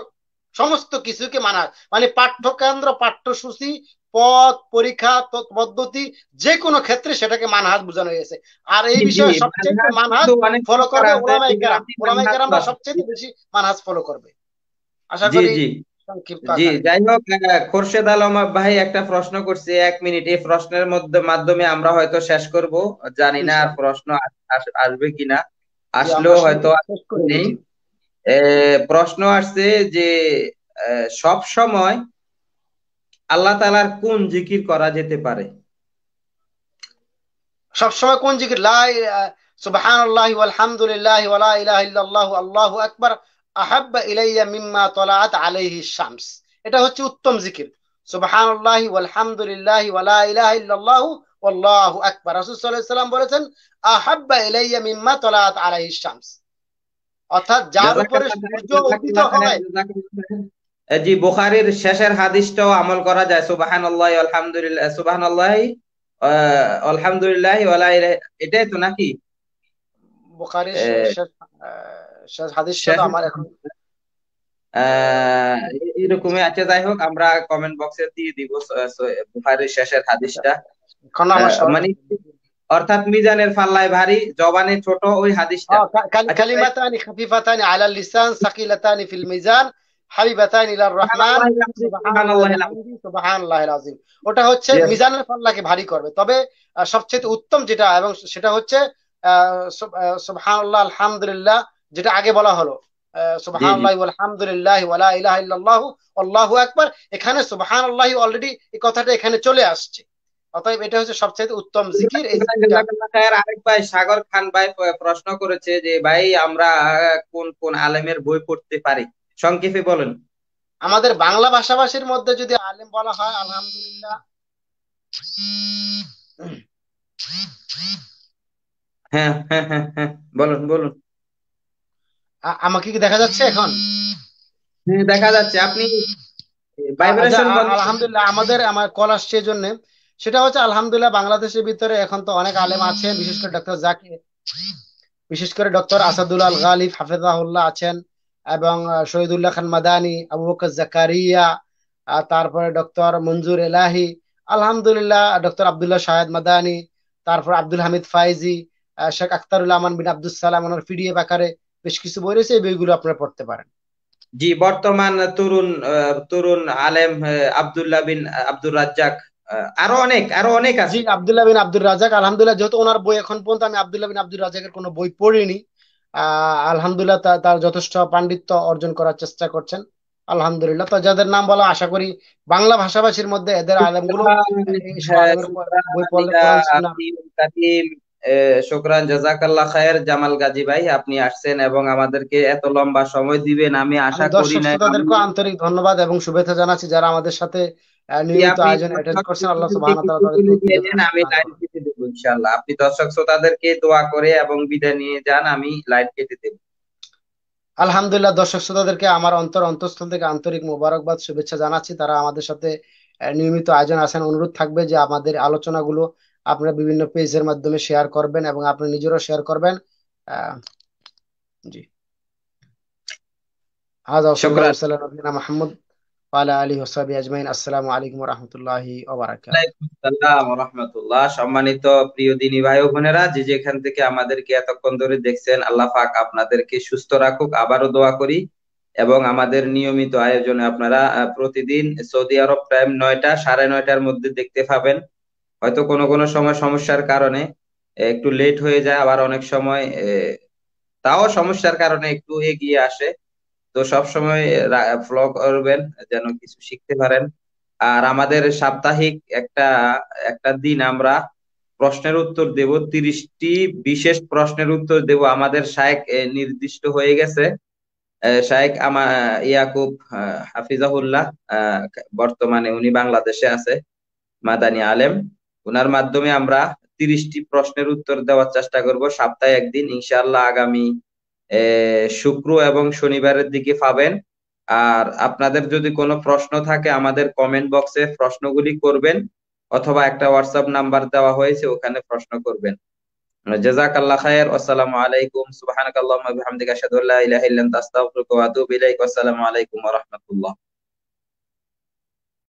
সমস্ত কিছুকে মানা মানে পাঠ্যকেন্দ্র পাঠ্যসূচি পথ পরীক্ষা পদ্ধতি যে কোনো ক্ষেত্রে সেটাকে মানহাজ বোঝানো হয়েছে আর এই বিষয়ে সবচেয়ে মানহাজ ফলো করবে ওলামাই কেরাম ওলামাই কেরামরা সবচেয়ে বেশি মানহাজ ফলো করবে আশা করি জি যাই হোক খোরশেদ আলম ভাই একটা প্রশ্ন করছে এক মিনিট এই প্রশ্নের মধ্যে মাধ্যমে আমরা হয়তো শেষ করব জানি না আর প্রশ্ন আসবে কিনা আসলেও হয়তো নেই প্রশ্ন আসছে যে সব সময় আল্লাহ তালার কোন জিকির করা যেতে পারে সবসময় কোন জিকির সুবহানাল্লাহ আলহামদুলিল্লাহ ওয়ালা ইলাহা ইল্লাল্লাহ আল্লাহু আকবার আহাব্বা ইলাইয়া মিম্মা তলাআত আলাইহি শামস এটা হচ্ছে উত্তম জিকির সুবহানাল্লাহ আলহামদুলিল্লাহ ওয়ালা ইলাহা ইল্লাল্লাহ আল্লাহু আকবার রাসূল সাল্লাল্লাহু আলাইহি সাল্লাম বলেছেন আহাব্বা ইলাইয়া মিম্মা তলাআত আলাইহি শামস অর্থাৎ যার উপরে সূর্য উদিত হয় জি বুখারির শেষের হাদিসটাও আমল করা যায় সুবাহান আল্লাহ আলহামদুলিল্লাহ সুবাহান আল্লাহ আলহামদুলিল্লাহ এটাই তো নাকি এরকমই আছে যাই হোক আমরা কমেন্ট বক্সে দিয়ে দিব বুখারির শেষের হাদিসটা মানে অর্থাৎ মিজানের পাল্লায় ভারী জবানে ছোট ওই হাদিসটা কালিমাতানি খাফিফাতানি আলা লিসান সাকিলাতানি ফিল মিজান হাবিবাতাইন ইলার রহমান ওটা হচ্ছে মিজানের ভারী করবে তবে সবচেয়ে উত্তম যেটা এবং সেটা হচ্ছে সুবহানাল্লাহ আলহামদুলিল্লাহ যেটা আগে বলা হলো সুবহানাল্লাহি ওয়াল ইলাহা ইল্লাল্লাহু আল্লাহু আকবার এখানে সুবহানাল্লাহি অলরেডি এই কথাটা এখানে চলে আসছে অতএব এটা হচ্ছে সবচেয়ে উত্তম জিকির আরেক ভাই সাগর খান ভাই প্রশ্ন করেছে যে ভাই আমরা কোন কোন আলেমের বই পড়তে পারি সংক্ষেপে বলেন আমাদের বাংলা ভাষাভাষীর মধ্যে যদি আলেম বলা হয় আলহামদুলিল্লাহ হ্যাঁ হ্যাঁ হ্যাঁ হ্যাঁ বলুন আমাকে কি দেখা যাচ্ছে এখন হ্যাঁ, দেখা যাচ্ছে আপনি আচ্ছা, আলহামদুলিল্লাহ আমাদের আমার কল আসছে জন্য সেটা হচ্ছে আলহামদুলিল্লাহ বাংলাদেশের ভিতরে এখন তো অনেক আলেম আছেন বিশেষ করে ডক্টর জাকির বিশেষ করে ডক্টর আসাদুল আল গালিফ হাফেজাহুল্লাহ আছেন এবং শহীদুল্লাহ খান মাদানি আবু বকর জাকারিয়া তারপরে ডক্টর মঞ্জুর এলাহি আলহামদুলিল্লাহ ডক্টর আবদুল্লাহ শাহেদ মাদানি তারপর আব্দুল হামিদ ফাইজি শেখ আখতারুল আমান বিন আব্দুল সালাম ওনার পিডিএফ আকারে বেশ কিছু বই রয়েছে এই বইগুলো আপনারা পড়তে পারেন জি বর্তমান তরুণ তরুণ আলেম আব্দুল্লাহ বিন আব্দুর রাজ্জাক আরো অনেক আরো অনেক আছে আব্দুল্লাহ বিন আব্দুর রাজাক আলহামদুলিল্লাহ যেহেতু ওনার বই এখন পর্যন্ত আমি আব্দুল্লাহ বিন আব্দুর রাজাকের কোনো বই পড়িনি আলহামদুলিল্লাহ তার যথেষ্ট পাণ্ডিত্য অর্জন করার চেষ্টা করছেন আলহামদুলিল্লাহ তো যাদের নাম বলো আশা করি বাংলা ভাষাভাষীর মধ্যে এদের আলেমগুলো শুক্রান জাজাকাল্লাহ খায়ের জামাল গাজী ভাই আপনি আসছেন এবং আমাদেরকে এত লম্বা সময় দিবেন আমি আশা করি না আন্তরিক ধন্যবাদ এবং শুভেচ্ছা জানাচ্ছি যারা আমাদের সাথে আপনি দর্শক শ্রোতাদেরকে দোয়া করে এবং বিদায় নিয়ে যান আমি কেটে দেব আলহামদুলিল্লাহ দর্শক শ্রোতাদেরকে আমার অন্তর অন্তঃস্থল থেকে আন্তরিক শুভেচ্ছা জানাচ্ছি তারা আমাদের সাথে নিয়মিত আয়োজন আসেন অনুরোধ থাকবে যে আমাদের আলোচনাগুলো আপনারা বিভিন্ন পেজের মাধ্যমে শেয়ার করবেন এবং আপনি নিজেরও শেয়ার করবেন জি আজ আসসালাম ওয়ালা আলী হোসাবি আজমাইন আসসালামু আলাইকুম রহমতুল্লাহি রহমতুল্লাহ সম্মানিত প্রিয় দিনী ভাই বোনেরা যে যেখান থেকে আমাদেরকে এতক্ষণ ধরে দেখছেন আল্লাহ পাক আপনাদেরকে সুস্থ রাখুক আবারও দোয়া করি এবং আমাদের নিয়মিত আয়োজনে আপনারা প্রতিদিন সৌদি আরব প্রায় নয়টা সাড়ে নয়টার মধ্যে দেখতে পাবেন হয়তো কোনো কোনো সময় সমস্যার কারণে একটু লেট হয়ে যায় আবার অনেক সময় তাও সমস্যার কারণে একটু এগিয়ে আসে তো সব সময় ফলো করবেন যেন কিছু শিখতে পারেন আর আমাদের সাপ্তাহিক একটা একটা দিন আমরা প্রশ্নের উত্তর দেব তিরিশটি বিশেষ প্রশ্নের উত্তর দেব আমাদের শায়েক নির্দিষ্ট হয়ে গেছে শায়েক আমা ইয়াকুব হাফিজাহুল্লাহ বর্তমানে উনি বাংলাদেশে আছে মাদানি আলেম ওনার মাধ্যমে আমরা তিরিশটি প্রশ্নের উত্তর দেওয়ার চেষ্টা করব সপ্তাহে একদিন ইনশাআল্লাহ আগামী শুক্র এবং শনিবারের দিকে পাবেন আর আপনাদের যদি কোনো প্রশ্ন থাকে আমাদের কমেন্ট বক্সে প্রশ্নগুলি করবেন অথবা একটা হোয়াটসঅ্যাপ নাম্বার দেওয়া হয়েছে ওখানে প্রশ্ন করবেন جزاك الله خير والسلام عليكم سبحانك اللهم وبحمدك اشهد ان لا اله الا انت استغفرك واتوب اليك والسلام عليكم ورحمه الله